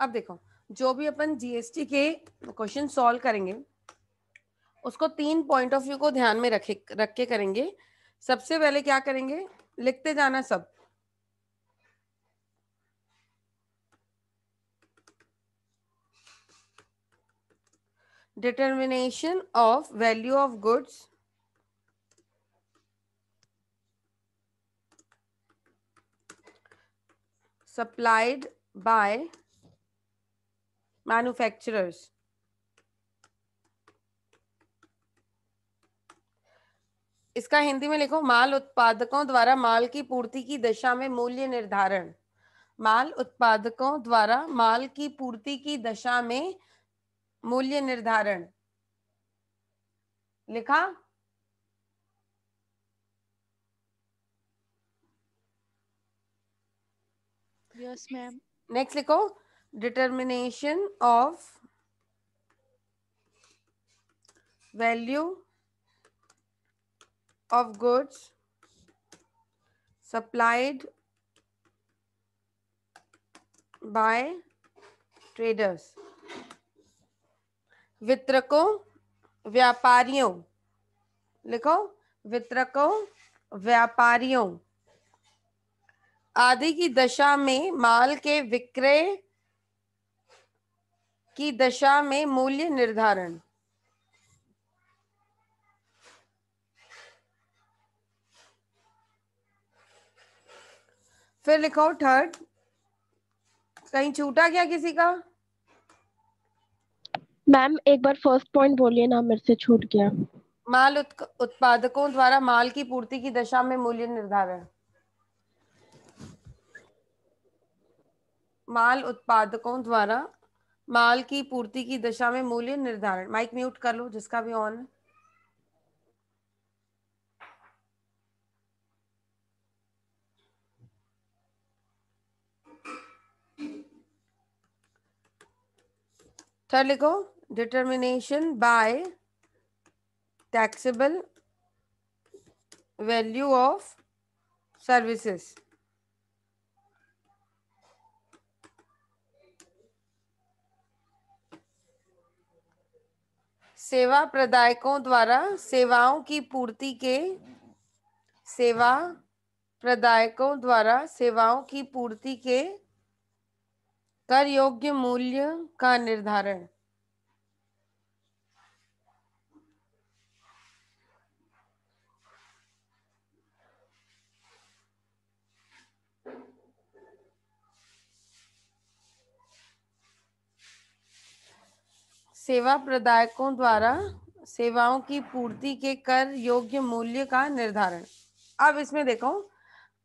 अब देखो जो भी अपन जीएसटी के क्वेश्चन सॉल्व करेंगे उसको तीन पॉइंट ऑफ व्यू को ध्यान में रखे रख के करेंगे सबसे पहले क्या करेंगे लिखते जाना सब determination of value of goods supplied by manufacturers. इसका हिंदी में लिखो माल उत्पादकों द्वारा माल की पूर्ति की दशा में मूल्य निर्धारण माल उत्पादकों द्वारा माल की पूर्ति की दशा में मूल्य निर्धारण लिखा यस मैम नेक्स्ट लिखो determination of value of goods supplied by traders वितरकों व्यापारियों लिखो वितरकों व्यापारियों आदि की दशा में माल के विक्रय की दशा में मूल्य निर्धारण फिर लिखो थर्ड कहीं छूटा क्या किसी का मैम एक बार फर्स्ट पॉइंट बोलिए ना मेरे से छूट गया माल उत्क, उत्पादकों द्वारा माल की पूर्ति की दशा में मूल्य निर्धारण माल उत्पादकों द्वारा माल की पूर्ति की दशा में मूल्य निर्धारण माइक म्यूट कर लो जिसका भी ऑन है थर्ड लिखो determination by taxable value of services सेवा प्रदायकों द्वारा सेवाओं की पूर्ति के सेवा प्रदायकों द्वारा सेवाओं की पूर्ति के कर योग्य मूल्य का निर्धारण सेवा प्रदायकों द्वारा सेवाओं की पूर्ति के कर योग्य मूल्य का निर्धारण अब इसमें देखो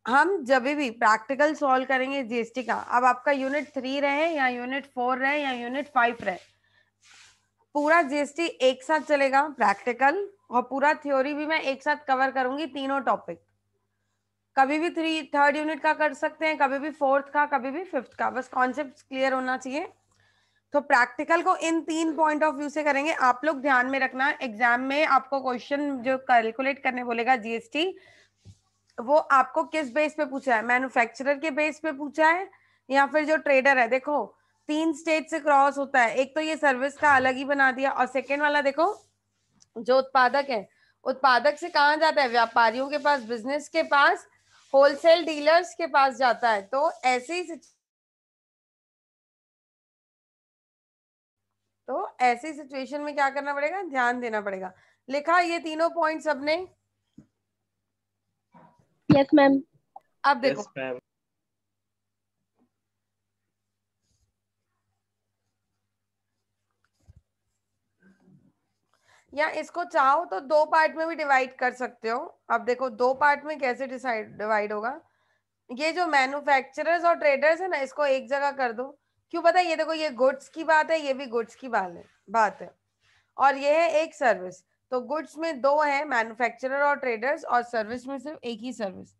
हम जब भी प्रैक्टिकल सॉल्व करेंगे जीएसटी का अब आपका यूनिट थ्री रहे या यूनिट फोर रहे या यूनिट फाइव रहे पूरा जीएसटी एक साथ चलेगा प्रैक्टिकल और पूरा थ्योरी भी मैं एक साथ कवर करूंगी तीनों टॉपिक कभी भी थ्री थर्ड यूनिट का कर सकते हैं कभी भी फोर्थ का कभी भी फिफ्थ का बस कॉन्सेप्ट क्लियर होना चाहिए तो प्रैक्टिकल को इन तीन पॉइंट ऑफ व्यू से करेंगे आप लोग ध्यान में रखना एग्जाम में आपको क्वेश्चन जो कैलकुलेट करने बोलेगा जीएसटी वो आपको किस बेस पे पूछा है मैन्युफैक्चरर के बेस पे पूछा है या फिर जो ट्रेडर है देखो तीन स्टेट से क्रॉस होता है एक तो ये सर्विस का अलग ही बना दिया और सेकेंड वाला देखो जो उत्पादक है उत्पादक से कहाँ जाता है व्यापारियों के पास बिजनेस के पास होलसेल डीलर्स के पास जाता है तो ऐसे ही तो ऐसी सिचुएशन में क्या करना पड़ेगा ध्यान देना पड़ेगा लिखा ये तीनों पॉइंट सबने यस मैम अब देखो yes, या इसको चाहो तो दो पार्ट में भी डिवाइड कर सकते हो अब देखो दो पार्ट में कैसे डिसाइड डिवाइड होगा ये जो मैन्युफैक्चरर्स और ट्रेडर्स है ना इसको एक जगह कर दो क्यों पता है ये देखो ये गुड्स की बात है ये भी गुड्स की बात है बात है और ये है एक सर्विस तो गुड्स में दो है मैन्युफैक्चरर और ट्रेडर्स और सर्विस में सिर्फ एक ही सर्विस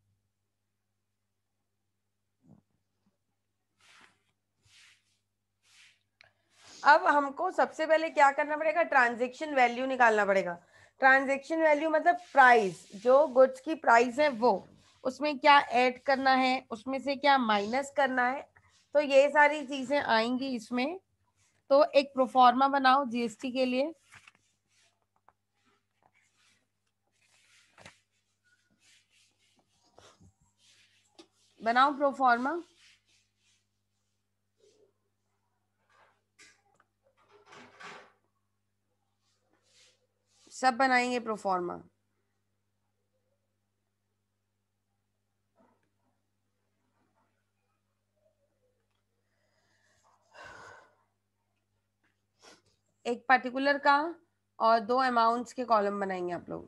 अब हमको सबसे पहले क्या करना पड़ेगा ट्रांजेक्शन वैल्यू निकालना पड़ेगा ट्रांजेक्शन वैल्यू मतलब प्राइस जो गुड्स की प्राइस है वो उसमें क्या ऐड करना है उसमें से क्या माइनस करना है तो ये सारी चीजें आएंगी इसमें तो एक प्रोफॉर्मा बनाओ जीएसटी के लिए बनाओ प्रोफॉर्मा सब बनाएंगे प्रोफॉर्मा एक पर्टिकुलर का और दो अमाउंट्स के कॉलम बनाएंगे आप लोग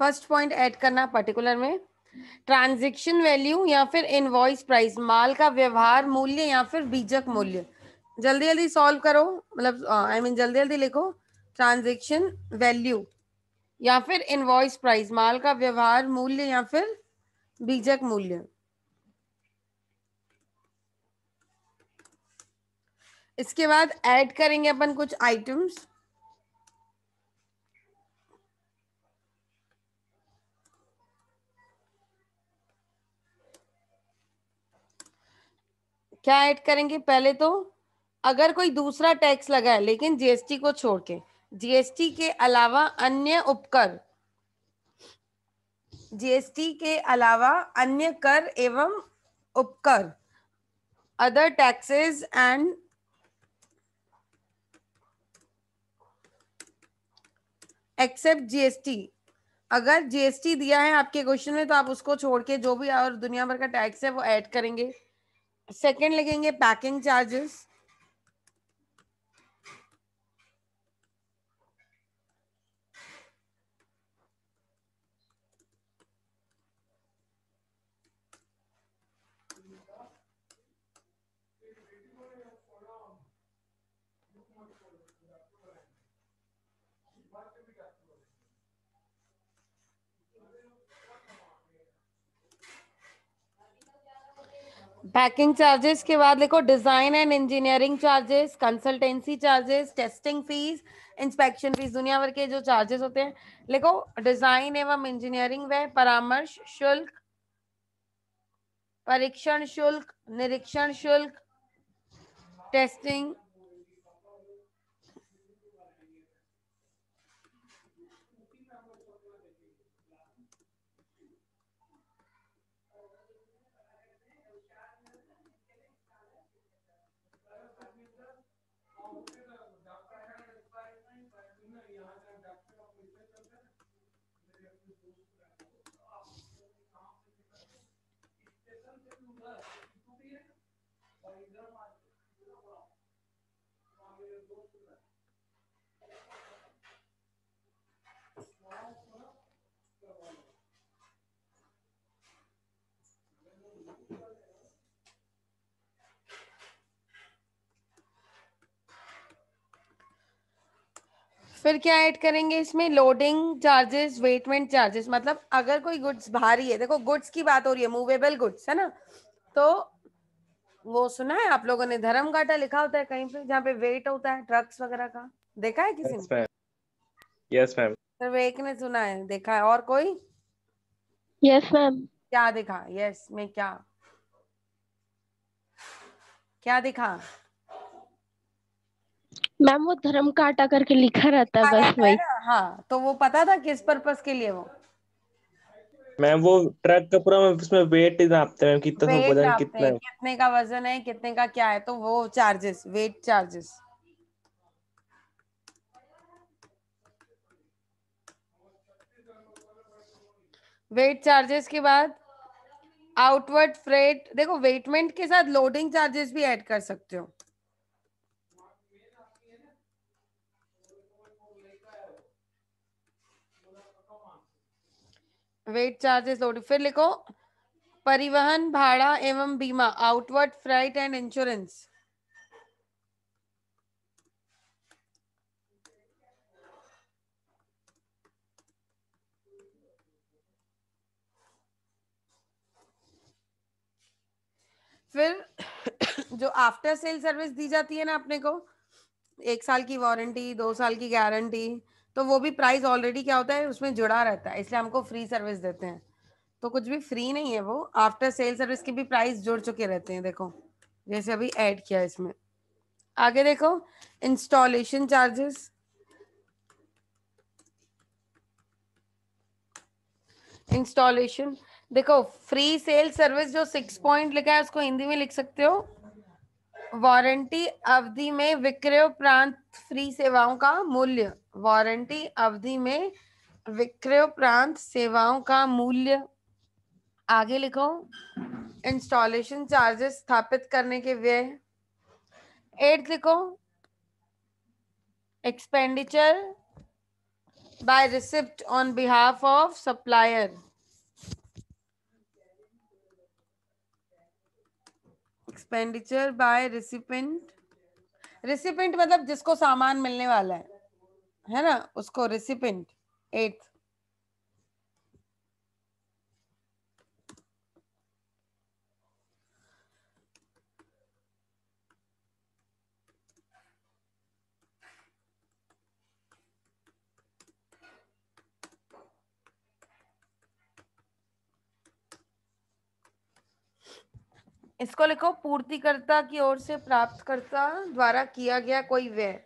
फर्स्ट पॉइंट ऐड करना पर्टिकुलर में ट्रांजेक्शन वैल्यू या फिर इनवॉइस प्राइस माल का व्यवहार मूल्य या फिर बीजक मूल्य जल्दी जल्दी सॉल्व करो मतलब आई मीन जल्दी जल्दी लिखो ट्रांजेक्शन वैल्यू या फिर इनवॉइस प्राइस माल का व्यवहार मूल्य या फिर बीजक मूल्य इसके बाद ऐड करेंगे अपन कुछ आइटम्स क्या ऐड करेंगे पहले तो अगर कोई दूसरा टैक्स लगा है लेकिन जीएसटी को छोड़ के जीएसटी के अलावा अन्य उपकर जीएसटी के अलावा अन्य कर एवं उपकर other taxes and except GST अगर जीएसटी दिया है आपके क्वेश्चन में तो आप उसको छोड़ के जो भी और दुनिया भर का टैक्स है वो ऐड करेंगे सेकेंड लगेंगे पैकिंग चार्जेस पैकिंग चार्जेस के बाद देखो design and engineering charges consultancy charges testing fees inspection fees दुनिया भर के जो चार्जेस होते हैं देखो डिजाइन एवं इंजीनियरिंग व परामर्श शुल्क परीक्षण शुल्क निरीक्षण शुल्क टेस्टिंग फिर क्या ऐड करेंगे इसमें लोडिंग चार्जेस वेटमेंट चार्जेस मतलब अगर कोई गुड्स भारी है देखो गुड्स की बात हो रही है मूवेबल गुड्स है ना तो वो सुना है आप लोगों ने धर्म घाटा लिखा होता है कहीं पे जहाँ पे वेट होता है ट्रक्स वगैरह का देखा है किसी ने यस मैम विवेक ने सुना है देखा है और कोई यस मैम क्या देखा यस yes, में क्या क्या दिखा मैम वो धर्म काटा करके लिखा रहता है बस वही हाँ तो वो पता था किस पर्पस के लिए वो मैम वो ट्रक का पूरा उसमें वेट नापते हैं कितना वजन कितना है कितने का वजन है कितने का क्या है तो वो charges weight charges weight charges के बाद आउटवर्ड फ्रेट देखो वेटमेंट के साथ लोडिंग चार्जेस भी ऐड कर सकते हो वेट चार्जेस लोड फिर लिखो परिवहन भाड़ा एवं बीमा आउटवर्ड फ्राइट एंड इंश्योरेंस फिर जो आफ्टर सेल सर्विस दी जाती है ना अपने को एक साल की वारंटी दो साल की गारंटी तो वो भी प्राइस ऑलरेडी क्या होता है उसमें जुड़ा रहता है इसलिए हमको फ्री सर्विस देते हैं तो कुछ भी फ्री नहीं है वो आफ्टर सेल सर्विस के भी प्राइस जुड़ चुके रहते हैं देखो जैसे अभी ऐड किया इसमें आगे देखो इंस्टॉलेशन चार्जेस इंस्टॉलेशन देखो फ्री सेल सर्विस जो सिक्स पॉइंट लिखा है उसको हिंदी में लिख सकते हो वारंटी अवधि में विक्रय प्रांत फ्री सेवाओं का मूल्य वारंटी अवधि में विक्रय प्रांत सेवाओं का मूल्य आगे लिखो इंस्टॉलेशन चार्जेस स्थापित करने के व्यय एट लिखो expenditure by receipt on behalf of supplier expenditure by recipient recipient मतलब जिसको सामान मिलने वाला है है ना उसको रेसिपेंट एट इसको लिखो पूर्तिकर्ता की ओर से प्राप्तकर्ता द्वारा किया गया कोई व्यय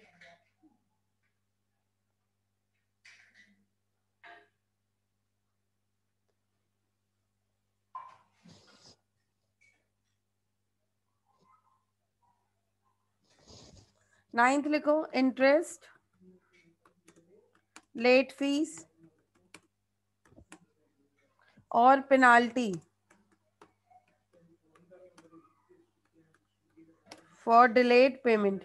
नाइन्थ लिखो इंटरेस्ट लेट फीस और पेनाल्टी फॉर डिलेड पेमेंट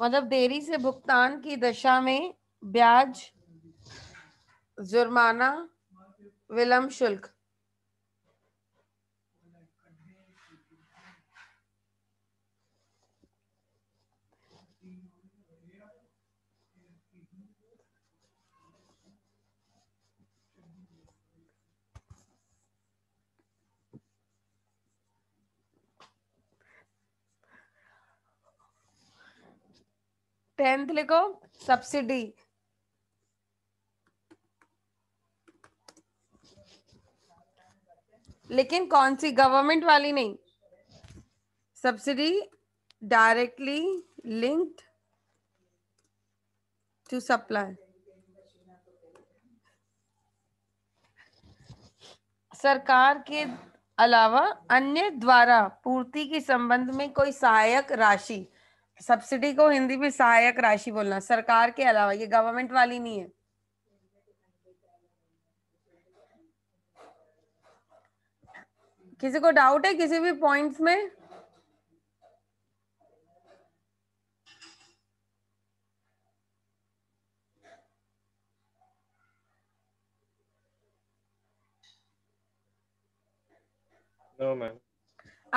मतलब देरी से भुगतान की दशा में ब्याज जुर्माना विलंब शुल्क टेंथ लिखो सब्सिडी लेकिन कौन सी गवर्नमेंट वाली नहीं subsidy directly linked to supply सरकार के अलावा अन्य द्वारा पूर्ति के संबंध में कोई सहायक राशि सब्सिडी को हिंदी में सहायक राशि बोलना सरकार के अलावा ये गवर्नमेंट वाली नहीं है किसी को डाउट है किसी भी पॉइंट्स में नो no, मैम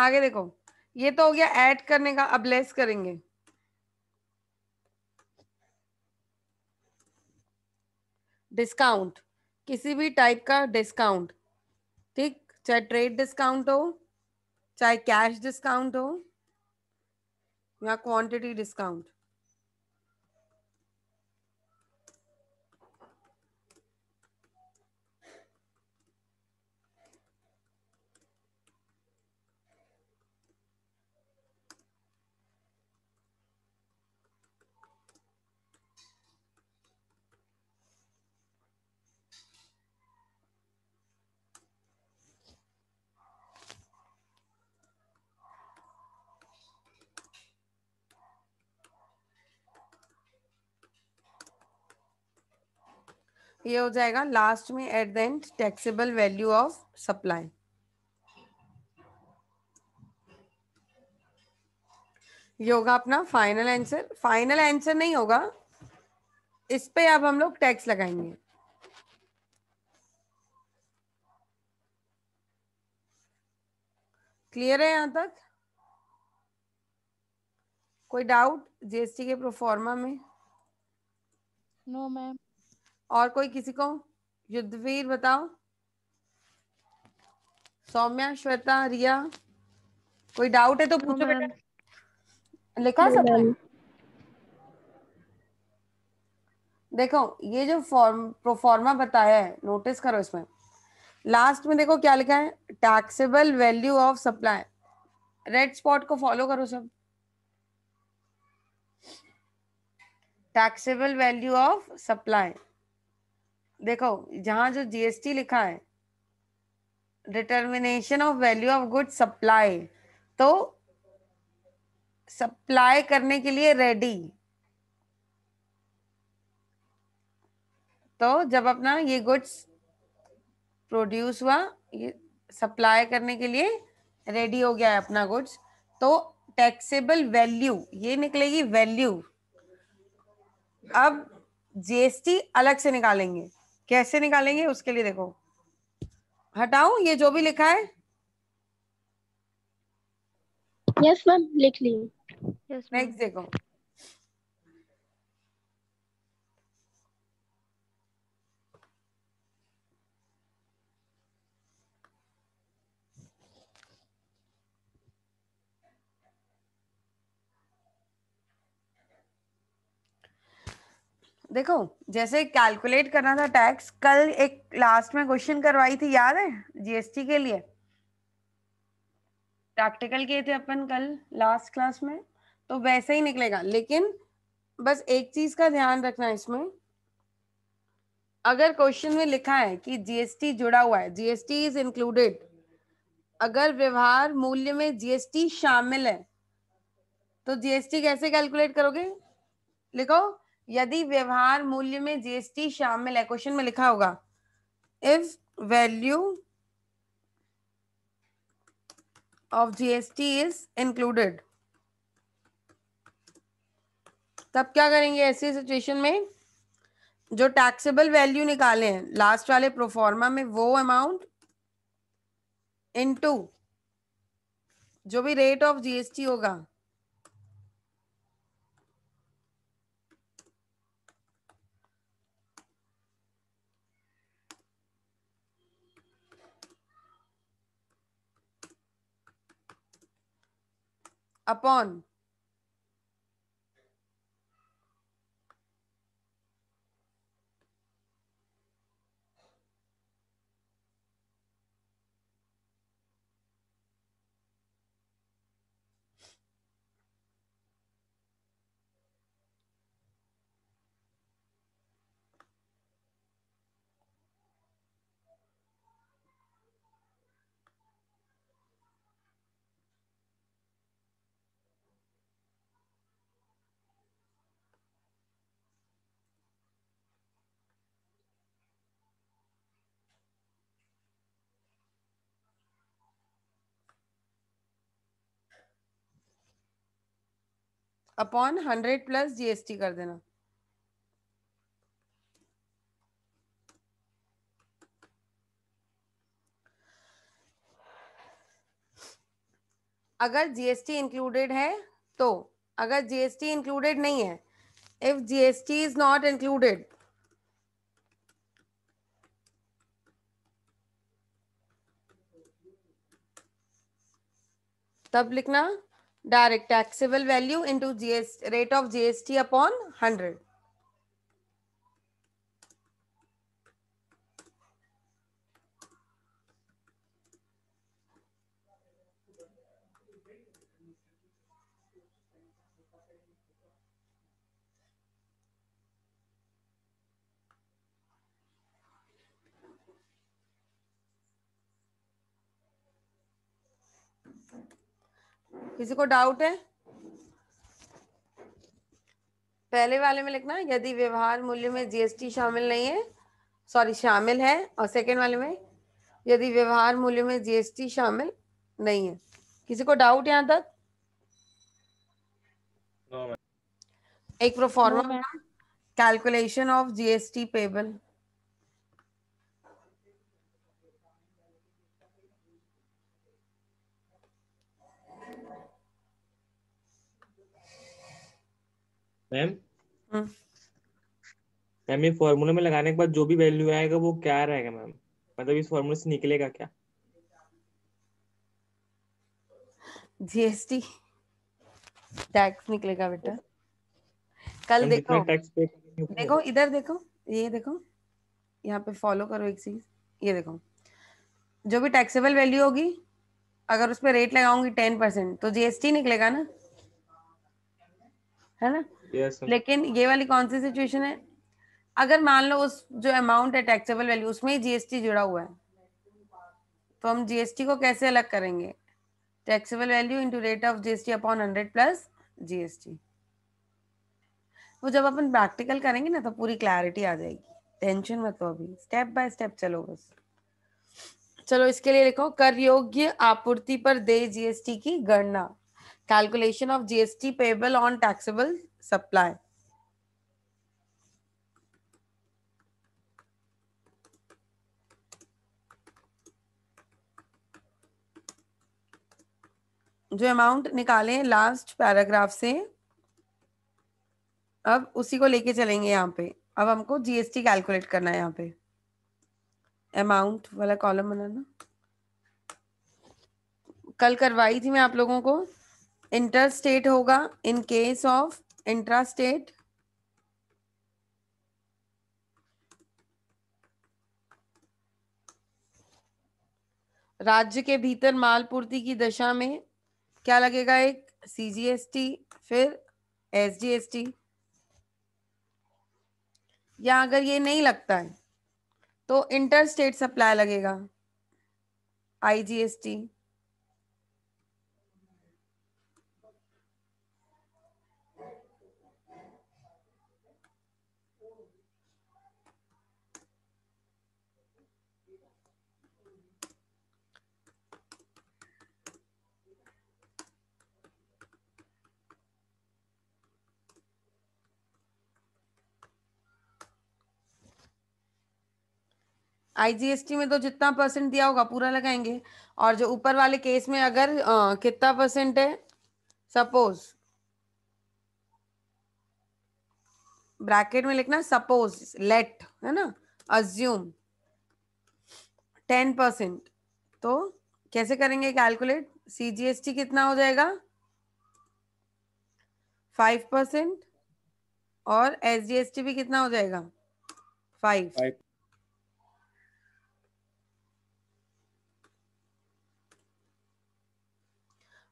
आगे देखो ये तो हो गया ऐड करने का अब लेस करेंगे डिस्काउंट किसी भी टाइप का डिस्काउंट ठीक चाहे ट्रेड डिस्काउंट हो चाहे कैश डिस्काउंट हो या क्वांटिटी डिस्काउंट ये हो जाएगा लास्ट में at the end taxable value of supply ये होगा अपना फाइनल आंसर फाइनल आंसर नहीं होगा इस पे अब हम लोग टैक्स लगाएंगे क्लियर है यहां तक कोई डाउट जीएसटी के प्रोफॉर्मा में नो no, मैम और कोई किसी को युद्धवीर बताओ सौम्या श्वेता रिया कोई डाउट है तो पूछो बेटा लिखा सब देखो ये जो फॉर्म प्रोफॉर्मा बताया है नोटिस करो इसमें लास्ट में देखो क्या लिखा है taxable value of supply red spot को फॉलो करो सब टैक्सेबल वैल्यू ऑफ सप्लाई देखो जहां जो जीएसटी लिखा है determination of value of good supply तो सप्लाई करने के लिए रेडी तो जब अपना ये गुड्स प्रोड्यूस हुआ ये सप्लाई करने के लिए रेडी हो गया है अपना गुड्स तो टैक्सेबल वैल्यू ये निकलेगी वैल्यू अब जीएसटी अलग से निकालेंगे कैसे निकालेंगे उसके लिए देखो हटाऊ ये जो भी लिखा है यस मैम लिख ली नेक्स्ट देखो देखो जैसे कैलकुलेट करना था टैक्स कल एक लास्ट में क्वेश्चन करवाई थी याद है जीएसटी के लिए प्रैक्टिकल किए थे अपन कल लास्ट क्लास में तो वैसे ही निकलेगा लेकिन बस एक चीज का ध्यान रखना इसमें अगर क्वेश्चन में लिखा है कि जीएसटी जुड़ा हुआ है जीएसटी इज इंक्लूडेड अगर व्यवहार मूल्य में जीएसटी शामिल है तो जीएसटी कैसे कैलकुलेट करोगे लिखो यदि व्यवहार मूल्य में जीएसटी शामिल है क्वेश्चन में लिखा होगा if value of GST is included तब क्या करेंगे ऐसी सिचुएशन में जो टैक्सेबल वैल्यू निकाले हैं लास्ट वाले प्रोफॉर्मा में वो अमाउंट इनटू जो भी रेट ऑफ जीएसटी होगा upon upon hundred plus GST कर देना अगर जीएसटी इंक्लूडेड है तो अगर जीएसटी इंक्लूडेड नहीं है if GST is not included तब लिखना direct taxable value into GST rate of GST upon 100. किसी को डाउट है पहले वाले में लिखना यदि व्यवहार मूल्य में जीएसटी शामिल नहीं है सॉरी शामिल है और सेकेंड वाले में यदि व्यवहार मूल्य में जीएसटी शामिल नहीं है किसी को डाउट यहाँ तक no, एक proforma calculation of GST payable ma'am ma'am हाँ। ये फॉर्मूले में लगाने के बाद जो भी वैल्यू आएगा वो क्या रहेगा मैम मतलब इस फॉर्मूले से निकलेगा क्या जीएसटी टैक्स निकलेगा बेटा कल देखो देखो इधर देखो ये देखो यहाँ पे फॉलो करो एक चीज ये देखो जो भी टैक्सेबल वैल्यू होगी अगर उस रेट लगाऊंगी टेन परसेंट तो जीएसटी निकलेगा ना है ना लेकिन ये वाली कौन सी सिचुएशन है अगर मान लो उस जो अमाउंट है टैक्सेबल वैल्यू उसमें ही जीएसटी जुड़ा हुआ है तो हम जीएसटी को कैसे अलग करेंगे taxable value into rate of GST upon hundred plus GST वो जब अपन प्रैक्टिकल करेंगे ना तो पूरी क्लैरिटी आ जाएगी टेंशन मत लो अभी स्टेप बाय स्टेप चलो बस चलो इसके लिए लिखो कर योग्य आपूर्ति पर दे जीएसटी की गणना calculation of GST payable on taxable supply. जो अमाउंट निकाले लास्ट पैराग्राफ से अब उसी को लेके चलेंगे यहाँ पे अब हमको जीएसटी कैलकुलेट करना है यहाँ पे अमाउंट वाला कॉलम बनाना कल करवाई थी मैं आप लोगों को इंटर स्टेट होगा इन केस ऑफ intrastate राज्य के भीतर माल पूर्ति की दशा में क्या लगेगा एक सीजीएसटी फिर एसजीएसटी या अगर ये नहीं लगता है तो इंटर स्टेट सप्लाई लगेगा आईजीएसटी आईजीएसटी में तो जितना परसेंट दिया होगा पूरा लगाएंगे और जो ऊपर वाले केस में अगर आ, कितना परसेंट है सपोज ब्रैकेट में लिखना सपोज लेट है ना अज्यूम टेन परसेंट तो कैसे करेंगे कैलकुलेट सीजीएसटी कितना हो जाएगा फाइव परसेंट और एसजीएसटी भी कितना हो जाएगा फाइव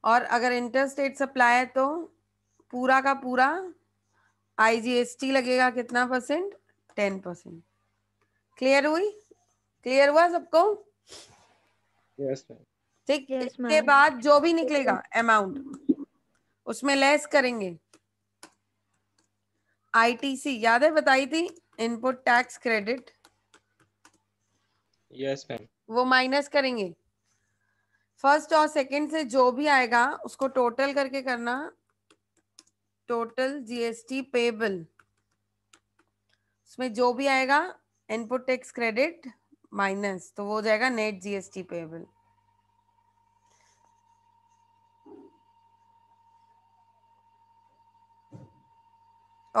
और अगर इंटरस्टेट सप्लाई है तो पूरा का पूरा आईजीएसटी लगेगा कितना परसेंट टेन परसेंट क्लियर हुई क्लियर हुआ सबको yes, ठीक yes, इसके बाद जो भी निकलेगा अमाउंट उसमें लेस करेंगे आईटीसी याद है बताई थी input tax credit yes ma'am वो माइनस करेंगे फर्स्ट और सेकंड से जो भी आएगा उसको टोटल करके करना टोटल जीएसटी पेबल उसमें जो भी आएगा इनपुट टैक्स क्रेडिट माइनस तो वो हो जाएगा नेट जीएसटी पेबल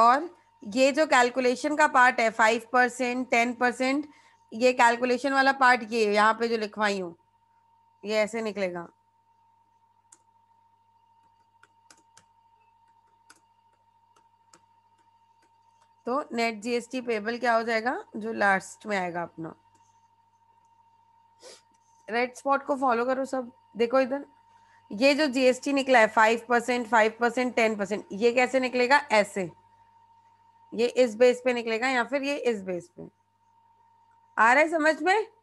और ये जो कैलकुलेशन का पार्ट है फाइव परसेंट टेन परसेंट ये कैलकुलेशन वाला पार्ट ये यहाँ पे जो लिखवाई हूँ ये ऐसे निकलेगा तो नेट जीएसटी पेबल क्या हो जाएगा जो लास्ट में आएगा अपना रेड स्पॉट को फॉलो करो सब देखो इधर ये जो जीएसटी निकला है five percent five percent ten percent ये कैसे निकलेगा ऐसे ये इस बेस पे निकलेगा या फिर ये इस बेस पे आ रहा है समझ में